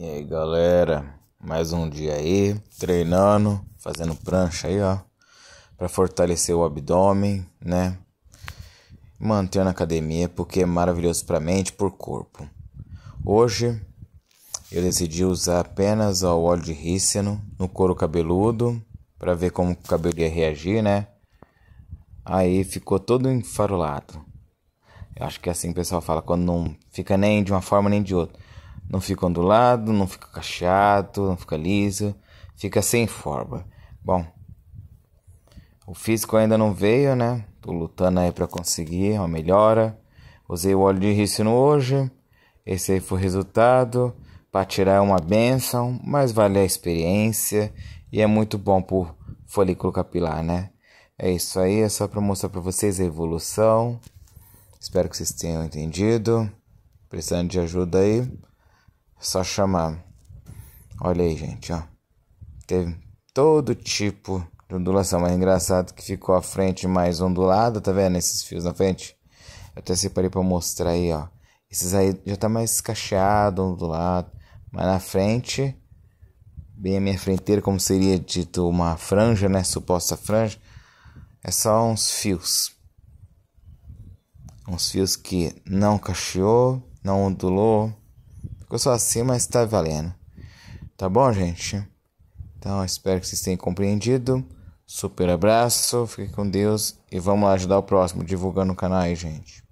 E aí galera, mais um dia aí, treinando, fazendo prancha aí ó, para fortalecer o abdômen, né? Manter na academia porque é maravilhoso para mente e por corpo. Hoje eu decidi usar apenas o óleo de rícino no couro cabeludo para ver como o cabelo ia reagir, né? Aí ficou todo enfarolado. Eu acho que é assim o pessoal fala, quando não fica nem de uma forma nem de outra não fica ondulado, não fica cacheado, não fica liso, fica sem forma. Bom, o físico ainda não veio, né? Tô lutando aí para conseguir uma melhora. Usei o óleo de rícino hoje. Esse aí foi o resultado. Para tirar uma benção, mas vale a experiência e é muito bom o folículo capilar, né? É isso aí, é só para mostrar para vocês a evolução. Espero que vocês tenham entendido. Precisando de ajuda aí, só chamar Olha aí, gente, ó. Teve todo tipo de ondulação, mas é engraçado que ficou a frente mais ondulada, tá vendo? Esses fios na frente. Eu até separei pra mostrar aí, ó. Esses aí já tá mais cacheado, ondulado. Mas na frente, bem a minha fronteira, como seria dito uma franja, né? Suposta franja. É só uns fios. Uns fios que não cacheou, não ondulou. Ficou só assim, mas tá valendo. Tá bom, gente? Então, espero que vocês tenham compreendido. Super abraço, fique com Deus e vamos lá ajudar o próximo divulgando o canal aí, gente.